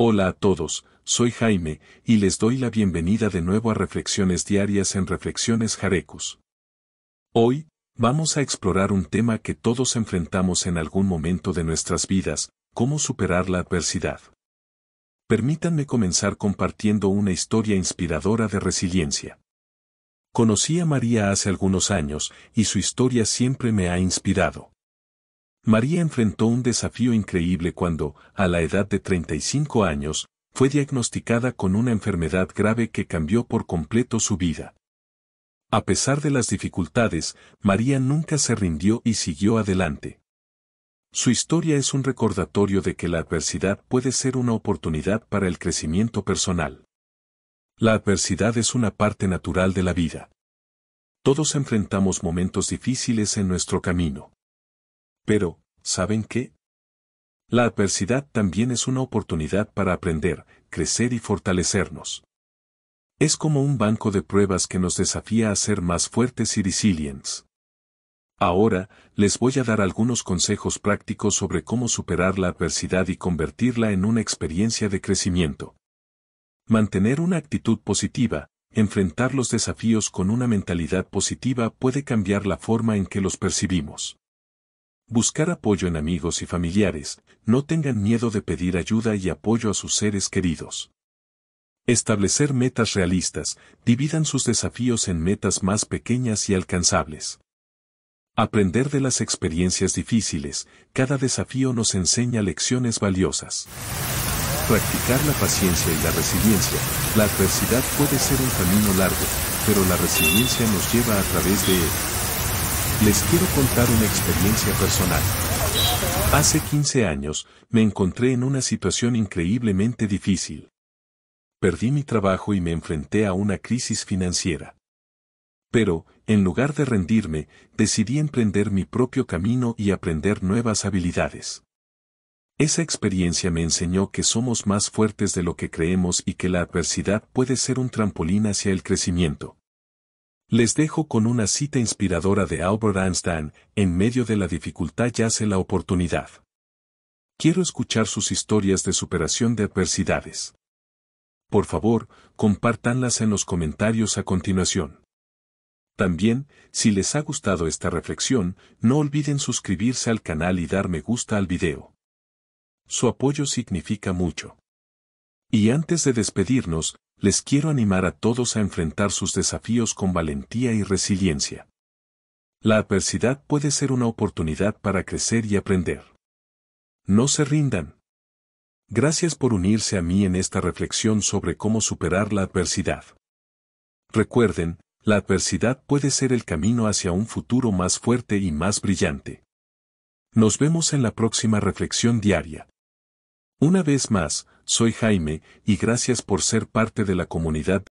Hola a todos, soy Jaime, y les doy la bienvenida de nuevo a Reflexiones Diarias en Reflexiones Jarecus. Hoy, vamos a explorar un tema que todos enfrentamos en algún momento de nuestras vidas, cómo superar la adversidad. Permítanme comenzar compartiendo una historia inspiradora de resiliencia. Conocí a María hace algunos años, y su historia siempre me ha inspirado. María enfrentó un desafío increíble cuando, a la edad de 35 años, fue diagnosticada con una enfermedad grave que cambió por completo su vida. A pesar de las dificultades, María nunca se rindió y siguió adelante. Su historia es un recordatorio de que la adversidad puede ser una oportunidad para el crecimiento personal. La adversidad es una parte natural de la vida. Todos enfrentamos momentos difíciles en nuestro camino. Pero, ¿saben qué? La adversidad también es una oportunidad para aprender, crecer y fortalecernos. Es como un banco de pruebas que nos desafía a ser más fuertes y resilientes. Ahora, les voy a dar algunos consejos prácticos sobre cómo superar la adversidad y convertirla en una experiencia de crecimiento. Mantener una actitud positiva, enfrentar los desafíos con una mentalidad positiva puede cambiar la forma en que los percibimos. Buscar apoyo en amigos y familiares, no tengan miedo de pedir ayuda y apoyo a sus seres queridos. Establecer metas realistas, dividan sus desafíos en metas más pequeñas y alcanzables. Aprender de las experiencias difíciles, cada desafío nos enseña lecciones valiosas. Practicar la paciencia y la resiliencia, la adversidad puede ser un camino largo, pero la resiliencia nos lleva a través de él. Les quiero contar una experiencia personal. Hace 15 años, me encontré en una situación increíblemente difícil. Perdí mi trabajo y me enfrenté a una crisis financiera. Pero, en lugar de rendirme, decidí emprender mi propio camino y aprender nuevas habilidades. Esa experiencia me enseñó que somos más fuertes de lo que creemos y que la adversidad puede ser un trampolín hacia el crecimiento. Les dejo con una cita inspiradora de Albert Einstein, en medio de la dificultad yace la oportunidad. Quiero escuchar sus historias de superación de adversidades. Por favor, compártanlas en los comentarios a continuación. También, si les ha gustado esta reflexión, no olviden suscribirse al canal y dar me gusta al video. Su apoyo significa mucho. Y antes de despedirnos, les quiero animar a todos a enfrentar sus desafíos con valentía y resiliencia. La adversidad puede ser una oportunidad para crecer y aprender. No se rindan. Gracias por unirse a mí en esta reflexión sobre cómo superar la adversidad. Recuerden, la adversidad puede ser el camino hacia un futuro más fuerte y más brillante. Nos vemos en la próxima reflexión diaria. Una vez más, soy Jaime, y gracias por ser parte de la comunidad